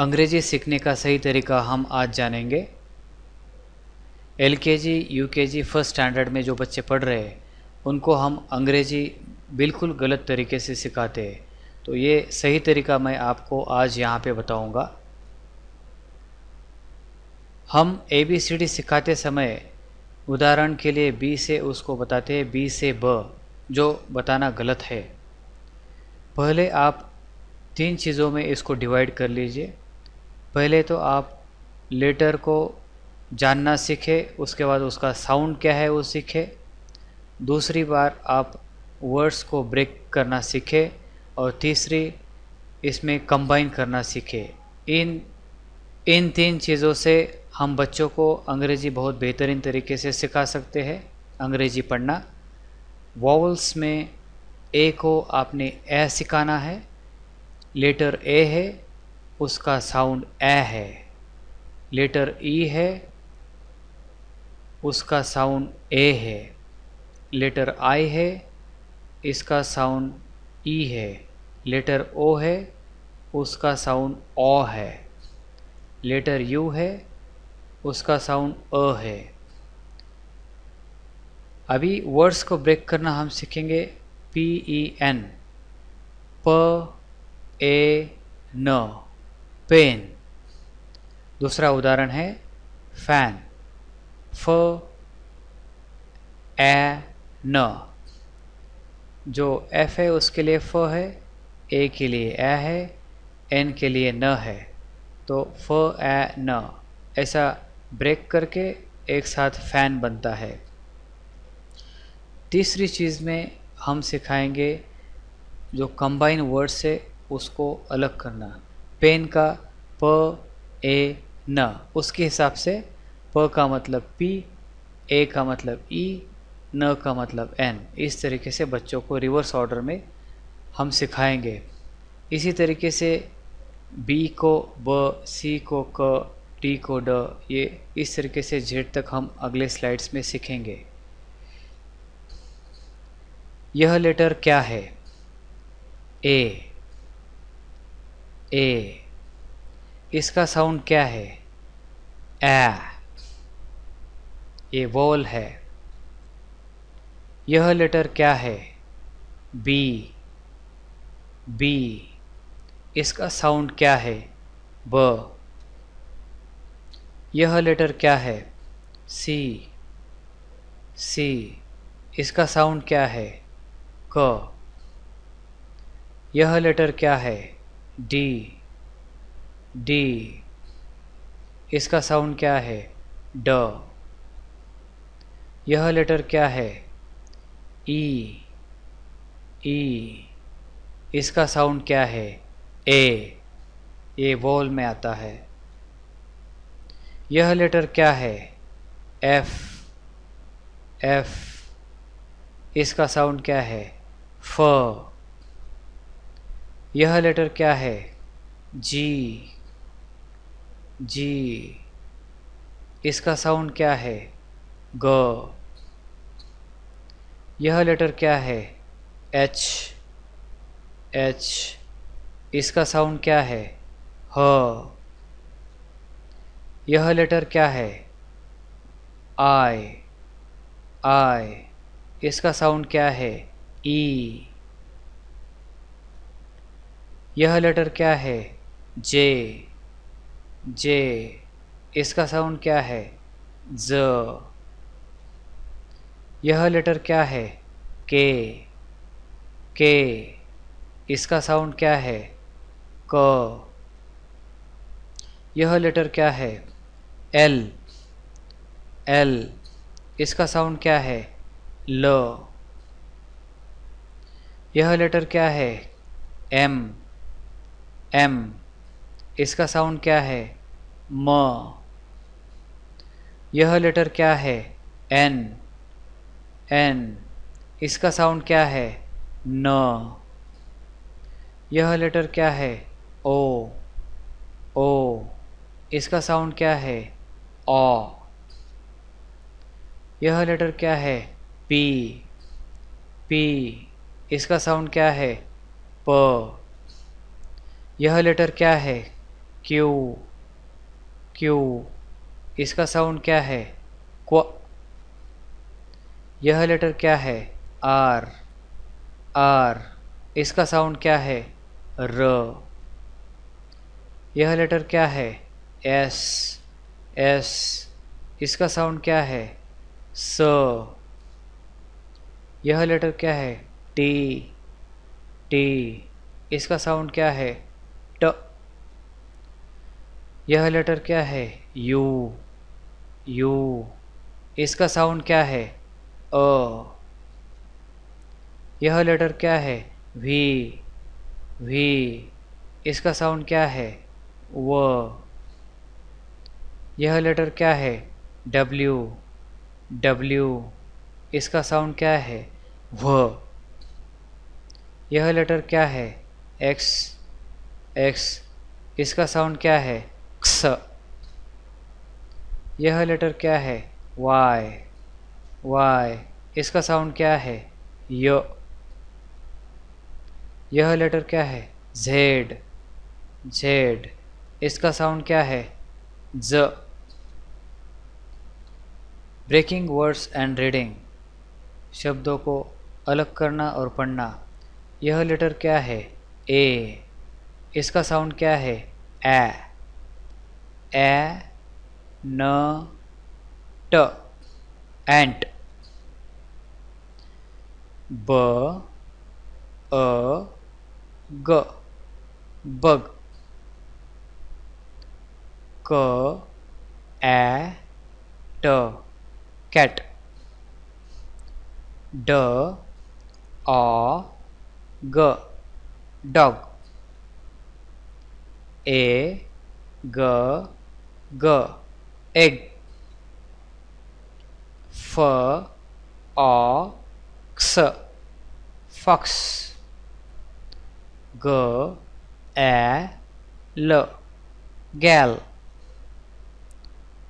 अंग्रेजी सीखने का सही तरीका हम आज जानेंगे एल के जी यू के जी फर्स्ट स्टैंडर्ड में जो बच्चे पढ़ रहे हैं उनको हम अंग्रेजी बिल्कुल गलत तरीके से सिखाते हैं तो ये सही तरीका मैं आपको आज यहाँ पे बताऊँगा हम ए बी सी डी सिखाते समय उदाहरण के लिए बी से उसको बताते हैं बी से ब जो बताना गलत है पहले आप तीन चीज़ों में इसको डिवाइड कर लीजिए पहले तो आप लेटर को जानना सीखे उसके बाद उसका साउंड क्या है वो सीखे दूसरी बार आप वर्ड्स को ब्रेक करना सीखे और तीसरी इसमें कंबाइन करना सीखे इन इन तीन चीज़ों से हम बच्चों को अंग्रेज़ी बहुत बेहतरीन तरीके से सिखा सकते हैं अंग्रेज़ी पढ़ना वॉवल्स में ए को आपने ए सिखाना है लेटर ए है उसका साउंड ए है लेटर ई है उसका साउंड ए है लेटर आई है इसका साउंड ई है लेटर ओ है उसका साउंड ओ है लेटर यू है उसका साउंड अ है अभी वर्ड्स को ब्रेक करना हम सीखेंगे पी ई एन प ए न पेन दूसरा उदाहरण है फैन फ ए न जो एफ है उसके लिए फ है ए के लिए ए है एन के लिए न है तो फ ए न ऐसा ब्रेक करके एक साथ फैन बनता है तीसरी चीज़ में हम सिखाएंगे जो कंबाइन वर्ड्स है उसको अलग करना पेन का प ए न उसके हिसाब से प का मतलब पी ए का मतलब ई e, न का मतलब एन इस तरीके से बच्चों को रिवर्स ऑर्डर में हम सिखाएंगे इसी तरीके से बी को ब सी को क टी को ड ये इस तरीके से जेड तक हम अगले स्लाइड्स में सीखेंगे यह लेटर क्या है ए ए इसका साउंड क्या है ए ये वॉल है यह लेटर क्या है बी बी इसका साउंड क्या है ब यह लेटर क्या है सी सी इसका साउंड क्या है क यह लेटर क्या है डी डी इसका साउंड क्या है ड यह लेटर क्या है ई e. E e. इसका साउंड क्या है ए ये वॉल में आता है यह लेटर क्या है एफ एफ इसका साउंड क्या है फ यह लेटर क्या है जी जी इसका साउंड क्या है ग यह लेटर क्या है एच एच इसका साउंड क्या है ह यह लेटर क्या है आई आई इसका साउंड क्या है ई e। यह लेटर क्या है जे जे इसका साउंड क्या है ज यह लेटर क्या है के के इसका साउंड क्या है क यह लेटर क्या है एल एल इसका साउंड क्या है ल यह लेटर क्या है एम एम इसका साउंड क्या है म यह लेटर क्या है एन एन इसका साउंड क्या है न यह लेटर क्या है ओ ओ इसका साउंड क्या है अ यह लेटर क्या है पी पी इसका साउंड क्या है प यह लेटर क्या है क्यू क्यू इसका साउंड क्या है क्व यह लेटर क्या है आर आर इसका साउंड क्या है र यह लेटर क्या है एस एस इसका साउंड क्या है स यह लेटर क्या है टी टी इसका साउंड क्या है ट यह लेटर क्या है यू यू इसका साउंड क्या है अ यह लेटर क्या है वी वी इसका साउंड क्या है व यह लेटर क्या है डब्ल्यू डब्ल्यू इसका साउंड क्या है व यह लेटर क्या है एक्स एक्स इसका साउंड क्या है क्स यह लेटर क्या है वाई वाई इसका साउंड क्या है य यह लेटर क्या है जेड जेड इसका साउंड क्या है ज ब्रेकिंग वर्ड्स एंड रीडिंग शब्दों को अलग करना और पढ़ना यह लेटर क्या है ए इसका साउंड क्या है ए ए न ट एंट ब अ ग बग क ए ट कैट ड अ ग dog a g g egg f o x fox g a l gal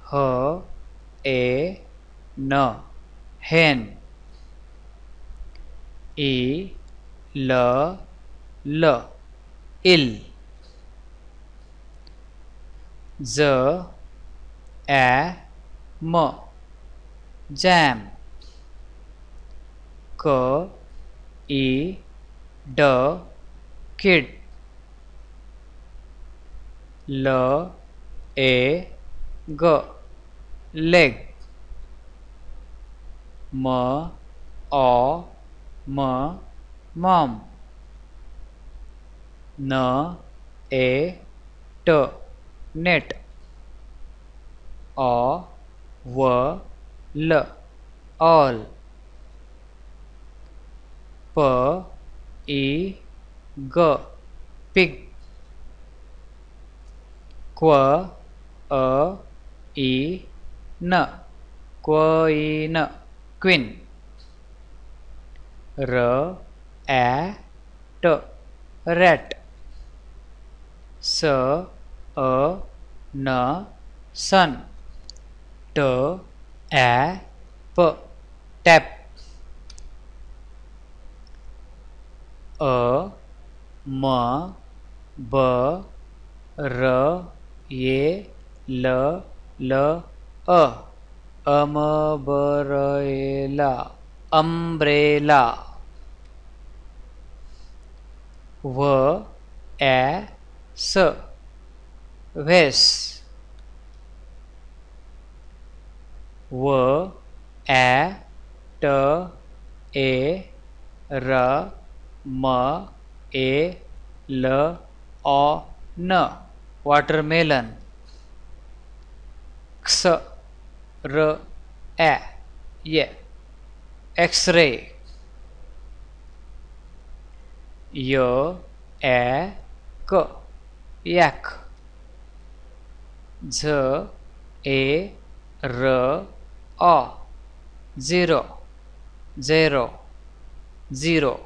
h a n hen e l l ill a m jam K E D kid L A G leg M O M mom N A T net or all per pig qua a e n queen queen r a t rat s अ न sun ट ए प tap अ म ब र ये ल ल अ अम ब र ए ला अम्ब्रेला व ए स wes were watermelon x r a yeah x-ray y a k yak Z A R O zero zero zero